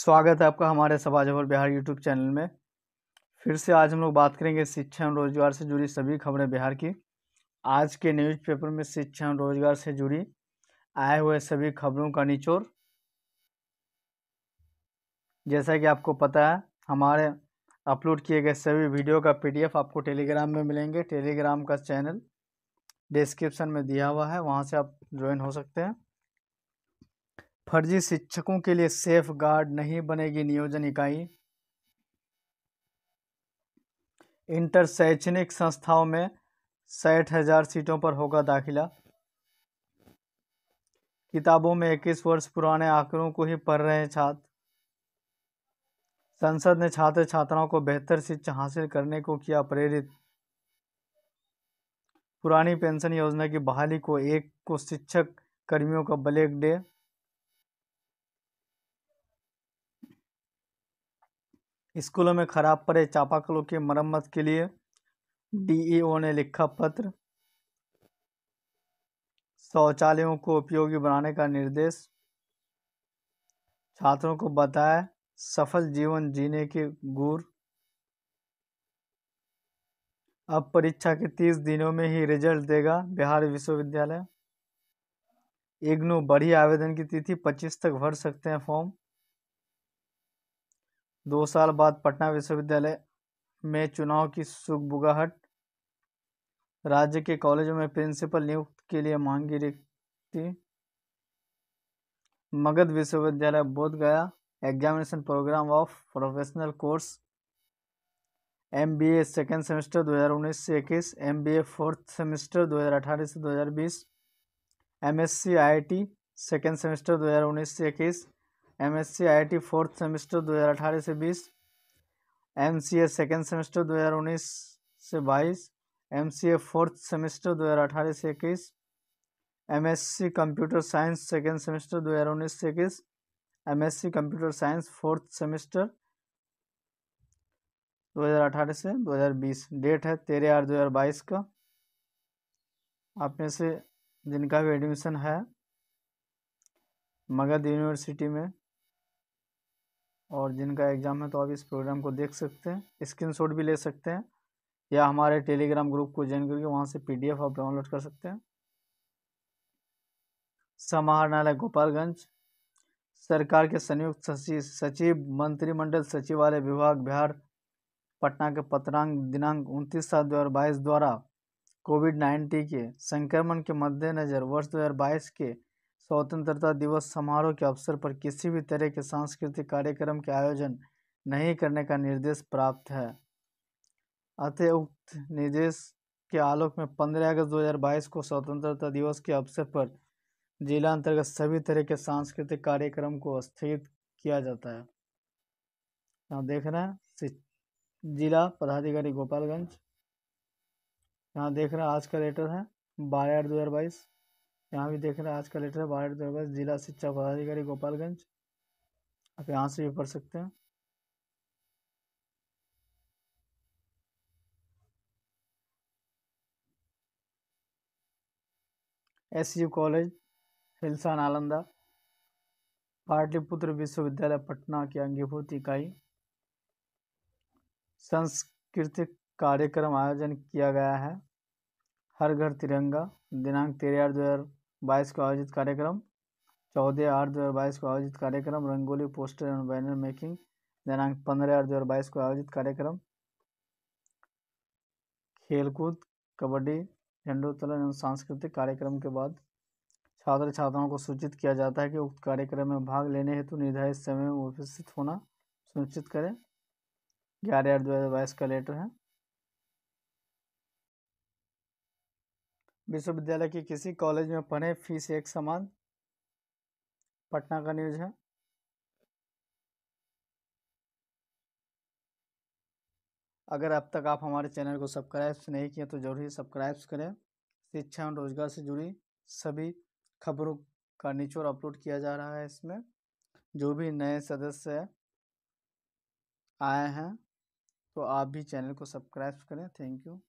स्वागत है आपका हमारे सभा जबल बिहार यूट्यूब चैनल में फिर से आज हम लोग बात करेंगे शिक्षा एवं रोजगार से जुड़ी सभी खबरें बिहार की आज के न्यूज़पेपर में शिक्षा एवं रोजगार से जुड़ी आए हुए सभी खबरों का निचोर जैसा कि आपको पता है हमारे अपलोड किए गए सभी वीडियो का पीडीएफ आपको टेलीग्राम में मिलेंगे टेलीग्राम का चैनल डिस्क्रिप्शन में दिया हुआ है वहाँ से आप ज्वाइन हो सकते हैं फर्जी शिक्षकों के लिए सेफ गार्ड नहीं बनेगी नियोजन इकाई इंटर शैक्षणिक संस्थाओं में साठ हजार सीटों पर होगा दाखिला किताबों में इक्कीस वर्ष पुराने आंकड़ों को ही पढ़ रहे छात्र संसद ने छात्र छात्राओं को बेहतर शिक्षा हासिल करने को किया प्रेरित पुरानी पेंशन योजना की बहाली को एक को शिक्षक कर्मियों का ब्लैक डे स्कूलों में खराब पड़े चापाकलों की मरम्मत के लिए डीईओ हम्म। ने लिखा पत्र शौचालयों को उपयोगी बनाने का निर्देश छात्रों को बताया सफल जीवन जीने के गुर अब परीक्षा के तीस दिनों में ही रिजल्ट देगा बिहार विश्वविद्यालय इग्नू बढ़ी आवेदन की तिथि पच्चीस तक भर सकते हैं फॉर्म दो साल बाद पटना विश्वविद्यालय में चुनाव की सुखबुगाहट राज्य के कॉलेजों में प्रिंसिपल नियुक्त के लिए मांगी रिक्ति Magadh Vishwavidyalaya Bodh Gaya examination programme of professional course M B A second semester 2019 से इक्कीस M B A fourth semester 2018 से 2020 M S C I I T second semester दो हजार उन्नीस से इक्कीस M S C I T fourth semester 2018 से 20 ए सेकेंड सेमेस्टर 2019 से 22 ए फोर्थ सेमेस्टर 2018 से 21 C computer science second semester 2019 से 21 C computer science fourth semester 2018 से 2020 डेट है तेरह आठ बाईस का आप में से जिनका भी एडमिशन है मगध यूनिवर्सिटी में और जिनका एग्ज़ाम है तो आप इस प्रोग्राम को देख सकते हैं स्क्रीनशॉट भी ले सकते हैं या हमारे टेलीग्राम ग्रुप को ज्वाइन करके वहाँ से पीडीएफ आप डाउनलोड कर सकते हैं समाहरणालय गोपालगंज सरकार के संयुक्त सचिव मंत्रिमंडल सचिवालय विभाग बिहार पटना के पत्रांक दिनांक उनतीस सात दो हज़ार बाईस द्वारा कोविड नाइन्टीन के संक्रमण के मद्देनज़र वर्ष दो हज़ार बाईस के स्वतंत्रता दिवस समारोह के अवसर पर किसी भी तरह के सांस्कृतिक कार्यक्रम के आयोजन नहीं करने का निर्देश प्राप्त है अतः उक्त निर्देश के आलोक में 15 अगस्त 2022 को स्वतंत्रता दिवस के अवसर पर जिला अंतर्गत सभी तरह के सांस्कृतिक कार्यक्रम को स्थगित किया जाता है यहाँ देख रहे हैं जिला पदाधिकारी गोपालगंज यहाँ देख रहे हैं आज का लेटर है बारह आठ दो हज़ार बाईस यहाँ भी देख रहे हैं आज का लेटर बारह भारत जिला शिक्षा पदाधिकारी गोपालगंज आप यहाँ से भी पढ़ सकते हैं S U college Hilsa Nalanda Pataliputra Vishwavidyalaya Patna की अंगीभूत इकाई सांस्कृतिक कार्यक्रम आयोजन किया गया है हर घर तिरंगा दिनांक तेरह आठ दो हज़ार बाईस को आयोजित कार्यक्रम चौदह आठ दो हज़ार बाईस को आयोजित कार्यक्रम रंगोली पोस्टर एवं बैनर मेकिंग दिनांक पंद्रह आठ दो हज़ार बाईस को आयोजित कार्यक्रम खेलकूद कबड्डी झंडोत्तोलन एवं सांस्कृतिक कार्यक्रम के बाद छात्र छात्राओं को सूचित किया जाता है कि उक्त कार्यक्रम में भाग लेने हेतु निर्धारित समय में उपस्थित होना सुनिश्चित करें ग्यारह आठ दो हज़ार बाईस का लेटर है विश्वविद्यालय के किसी कॉलेज में पढ़ें फीस एक समान पटना का न्यूज़ है अगर अब तक आप हमारे चैनल को सब्सक्राइब नहीं किए तो जरूर ही सब्सक्राइब करें शिक्षा और रोजगार से जुड़ी सभी खबरों का निचोड़ अपलोड किया जा रहा है इसमें जो भी नए सदस्य आए हैं तो आप भी चैनल को सब्सक्राइब करें थैंक यू